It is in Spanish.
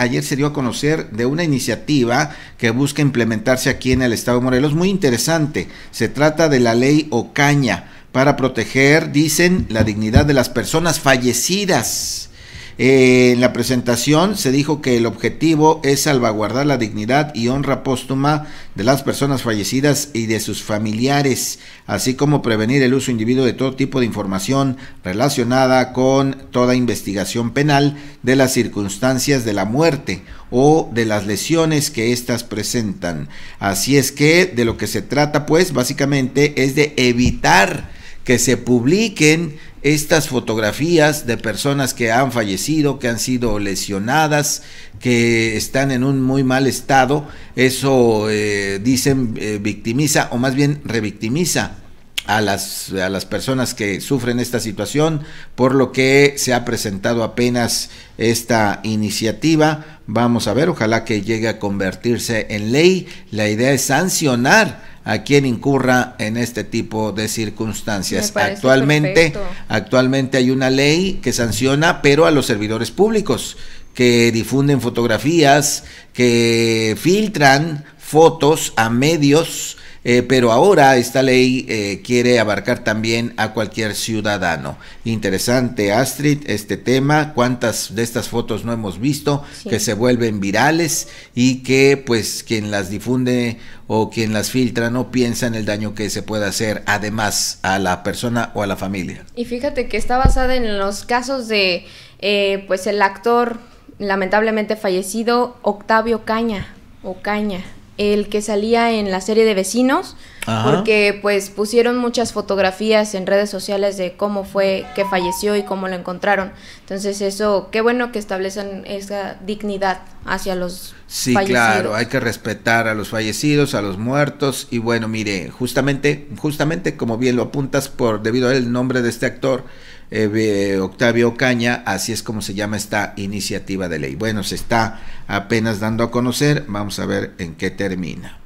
ayer se dio a conocer de una iniciativa que busca implementarse aquí en el estado de Morelos, muy interesante. Se trata de la ley Ocaña para proteger, dicen, la dignidad de las personas fallecidas eh, en la presentación se dijo que el objetivo es salvaguardar la dignidad y honra póstuma de las personas fallecidas y de sus familiares, así como prevenir el uso individuo de todo tipo de información relacionada con toda investigación penal de las circunstancias de la muerte o de las lesiones que éstas presentan. Así es que de lo que se trata, pues, básicamente es de evitar que se publiquen estas fotografías de personas que han fallecido, que han sido lesionadas, que están en un muy mal estado, eso eh, dicen eh, victimiza o más bien revictimiza a las, a las personas que sufren esta situación, por lo que se ha presentado apenas esta iniciativa. Vamos a ver, ojalá que llegue a convertirse en ley. La idea es sancionar a quien incurra en este tipo de circunstancias. Actualmente, actualmente hay una ley que sanciona, pero a los servidores públicos que difunden fotografías, que filtran fotos a medios eh, pero ahora esta ley eh, quiere abarcar también a cualquier ciudadano. Interesante, Astrid, este tema, cuántas de estas fotos no hemos visto que se vuelven virales y que pues quien las difunde o quien las filtra no piensa en el daño que se puede hacer además a la persona o a la familia. Y fíjate que está basada en los casos de eh, pues el actor lamentablemente fallecido Octavio Caña o Caña el que salía en la serie de vecinos, porque pues pusieron muchas fotografías en redes sociales de cómo fue que falleció y cómo lo encontraron. Entonces eso, qué bueno que establezcan esa dignidad hacia los sí, claro, hay que respetar a los fallecidos, a los muertos y bueno, mire, justamente, justamente como bien lo apuntas por debido al nombre de este actor eh, Octavio Caña así es como se llama esta iniciativa de ley. Bueno, se está apenas dando a conocer, vamos a ver en qué termina.